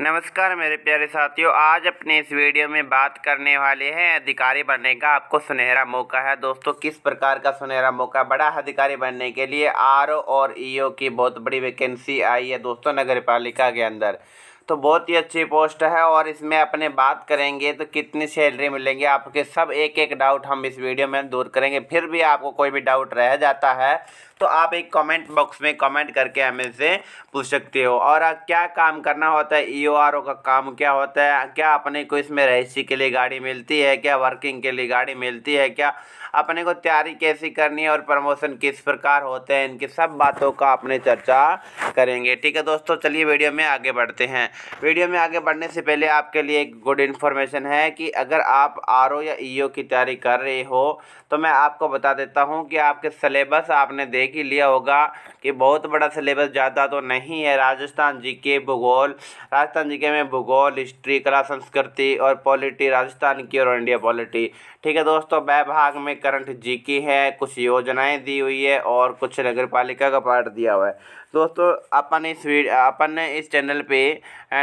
नमस्कार मेरे प्यारे साथियों आज अपने इस वीडियो में बात करने वाले हैं अधिकारी बनने का आपको सुनहरा मौका है दोस्तों किस प्रकार का सुनहरा मौका बड़ा अधिकारी बनने के लिए आर और ईओ की बहुत बड़ी वैकेंसी आई है दोस्तों नगर पालिका के अंदर तो बहुत ही अच्छी पोस्ट है और इसमें अपने बात करेंगे तो कितनी सैलरी मिलेंगी आपके सब एक एक डाउट हम इस वीडियो में दूर करेंगे फिर भी आपको कोई भी डाउट रह जाता है तो आप एक कमेंट बॉक्स में कमेंट करके हमें से पूछ सकते हो और क्या काम करना होता है ई e का काम क्या होता है क्या अपने को इसमें रहसी के लिए गाड़ी मिलती है क्या वर्किंग के लिए गाड़ी मिलती है क्या अपने को तैयारी कैसी करनी है और प्रमोशन किस प्रकार होते हैं इनकी सब बातों का अपने चर्चा करेंगे ठीक है दोस्तों चलिए वीडियो में आगे बढ़ते हैं वीडियो में आगे बढ़ने से पहले आपके लिए एक गुड इन्फॉर्मेशन है कि अगर आप आर या ई e की तैयारी कर रहे हो तो मैं आपको बता देता हूँ कि आपके सिलेबस आपने देख ही लिया होगा कि बहुत बड़ा सिलेबस ज़्यादा तो नहीं है राजस्थान जी भूगोल राजस्थान जी में भूगोल हिस्ट्री कला संस्कृति और पॉलिटी राजस्थान की और इंडिया पॉलिटी ठीक है दोस्तों वह भाग में करंट जी है कुछ योजनाएं दी हुई है और कुछ नगर पालिका का पार्ट दिया हुआ है दोस्तों अपन इस अपन ने इस चैनल पे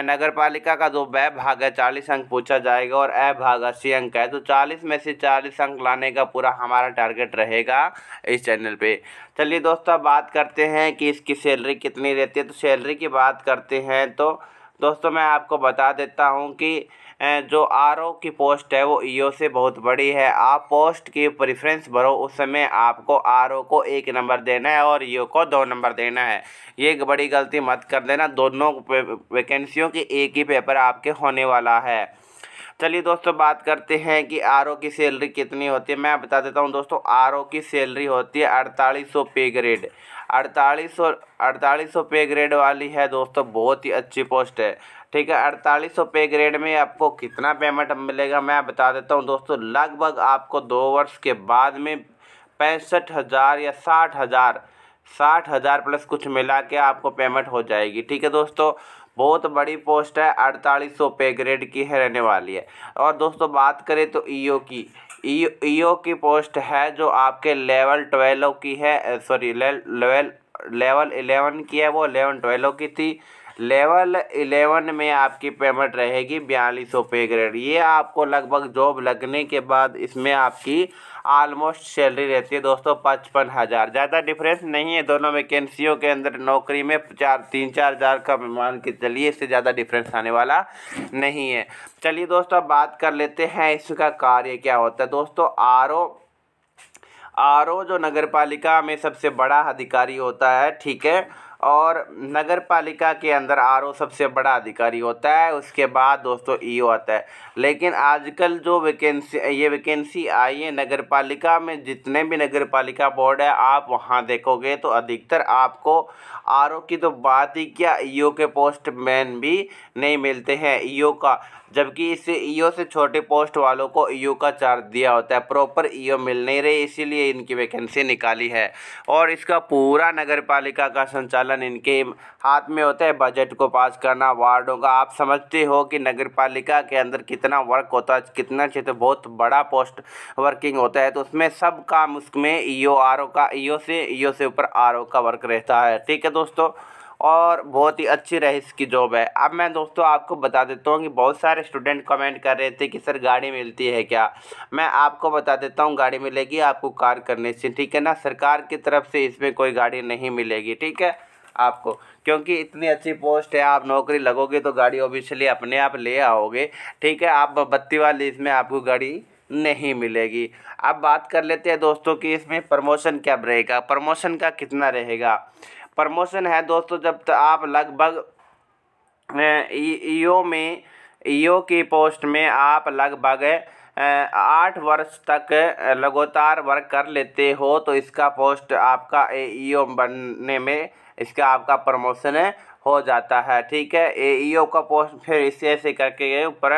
नगर पालिका का जो वह भाग है चालीस अंक पूछा जाएगा और अ भाग अस्सी अंक है तो चालीस में से चालीस अंक लाने का पूरा हमारा टारगेट रहेगा इस चैनल पे चलिए दोस्तों बात करते हैं कि इसकी सैलरी कितनी रहती है तो सैलरी की बात करते हैं तो दोस्तों मैं आपको बता देता हूँ कि जो आर की पोस्ट है वो ई से बहुत बड़ी है आप पोस्ट की प्रेफरेंस भरो उस समय आपको आर को एक नंबर देना है और ई को दो नंबर देना है ये एक बड़ी गलती मत कर देना दोनों वैकेंसियों के एक ही पेपर आपके होने वाला है चलिए दोस्तों बात करते हैं कि आर की सैलरी कितनी होती है मैं बता देता हूँ दोस्तों आर की सैलरी होती है अड़तालीस सौ पे ग्रेड अड़तालीस सौ अड़तालीस सौ पे ग्रेड वाली है दोस्तों बहुत ही अच्छी पोस्ट है ठीक है अड़तालीस सौ पे ग्रेड में आपको कितना पेमेंट मिलेगा मैं बता देता हूँ दोस्तों लगभग आपको दो वर्ष के बाद में पैंसठ हज़ार या साठ हज़ार साठ हज़ार प्लस कुछ मिला के आपको पेमेंट हो जाएगी ठीक है दोस्तों बहुत बड़ी पोस्ट है अड़तालीस सौ पे ग्रेड की है रहने वाली है और दोस्तों बात करें तो ईओ e की ईओ e e की पोस्ट है जो आपके लेवल ट्वेल्व की है सॉरी लेवल लेवल इलेवन की है वो इलेवन ट्वेल्व की थी लेवल इलेवन में आपकी पेमेंट रहेगी बयालीस सौ पे ग्रेड ये आपको लगभग जॉब लगने के बाद इसमें आपकी आलमोस्ट सैलरी रहती है दोस्तों पचपन हज़ार ज़्यादा डिफरेंस नहीं है दोनों वैकेंसियों के अंदर नौकरी में चार तीन चार हज़ार का मान के चलिए इससे ज़्यादा डिफरेंस आने वाला नहीं है चलिए दोस्तों अब बात कर लेते हैं इसका कार्य क्या होता है दोस्तों आर आर ओ जो नगर पालिका में सबसे बड़ा अधिकारी होता है ठीक है और नगर पालिका के अंदर आर सबसे बड़ा अधिकारी होता है उसके बाद दोस्तों ई आता है लेकिन आजकल जो वैकेंसी ये वैकेंसी आई है नगर पालिका में जितने भी नगर पालिका बोर्ड है आप वहाँ देखोगे तो अधिकतर आपको आर की तो बात ही क्या ई के पोस्ट मैन भी नहीं मिलते हैं ई का जबकि इससे ई से छोटे पोस्ट वालों को ई का चार्ज दिया होता है प्रॉपर ई मिल नहीं रही इसीलिए इनकी वैकेंसी निकाली है और इसका पूरा नगर पालिका का संचालन कारण इनके हाथ में होता है बजट को पास करना वार्डों का आप समझते हो कि नगर पालिका के अंदर कितना वर्क होता है कितना क्षेत्र बहुत बड़ा पोस्ट वर्किंग होता है तो उसमें सब काम उसमें ई ओ आर ओ का ई ओ से ई ओ से ऊपर आर ओ का वर्क रहता है ठीक है दोस्तों और बहुत ही अच्छी रही इसकी जॉब है अब मैं दोस्तों आपको बता देता हूँ कि बहुत सारे स्टूडेंट कमेंट कर रहे थे कि सर गाड़ी मिलती है क्या मैं आपको बता देता हूँ गाड़ी मिलेगी आपको कार करने से ठीक है ना सरकार की तरफ से इसमें कोई गाड़ी नहीं मिलेगी ठीक है आपको क्योंकि इतनी अच्छी पोस्ट है आप नौकरी लगोगे तो गाड़ी ऑफिशियली अपने आप ले आओगे ठीक है आप बत्ती वाली इसमें आपको गाड़ी नहीं मिलेगी अब बात कर लेते हैं दोस्तों कि इसमें प्रमोशन क्या रहेगा प्रमोशन का कितना रहेगा प्रमोशन है दोस्तों जब तो आप लगभग ईओ में ईओ की पोस्ट में आप लगभग आठ वर्ष तक लगातार वर्क कर लेते हो तो इसका पोस्ट आपका ईओ बनने में इसका आपका प्रमोशन हो जाता है ठीक है ए का पोस्ट फिर इसे ऐसे करके ऊपर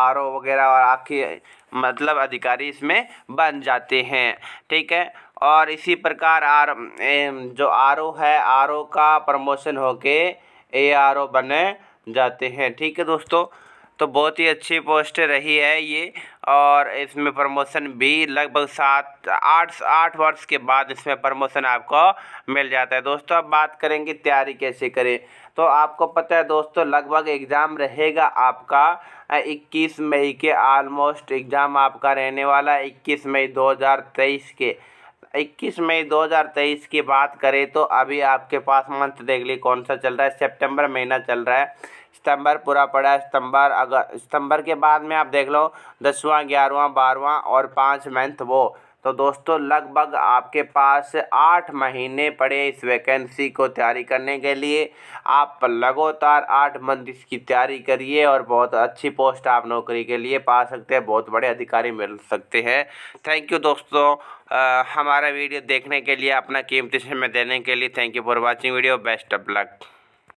आर ओ वगैरह और आखिर मतलब अधिकारी इसमें बन जाते हैं ठीक है और इसी प्रकार आर जो आर ओ है आर ओ का प्रमोशन होके ए आर ओ बने जाते हैं ठीक है दोस्तों तो बहुत ही अच्छी पोस्ट रही है ये और इसमें प्रमोशन भी लगभग सात आठ आठ वर्ष के बाद इसमें प्रमोशन आपको मिल जाता है दोस्तों अब बात करेंगे तैयारी कैसे करें तो आपको पता है दोस्तों लगभग एग्ज़ाम रहेगा आपका 21 मई के आलमोस्ट एग्ज़ाम आपका रहने वाला 21 मई 2023 के 21 मई 2023 की बात करें तो अभी आपके पास मंथ देख ली कौन सा चल रहा है सितंबर महीना चल रहा है सितंबर पूरा पड़ा है सितंबर अगर सितंबर के बाद में आप देख लो दसवां ग्यारहवां बारहवां और पाँच मंथ वो तो दोस्तों लगभग आपके पास आठ महीने पड़े इस वैकेंसी को तैयारी करने के लिए आप लगातार आठ मंथ इसकी तैयारी करिए और बहुत अच्छी पोस्ट आप नौकरी के लिए पा सकते हैं बहुत बड़े अधिकारी मिल सकते हैं थैंक यू दोस्तों आ, हमारा वीडियो देखने के लिए अपना कीमती समय देने के लिए thank you for watching video best of luck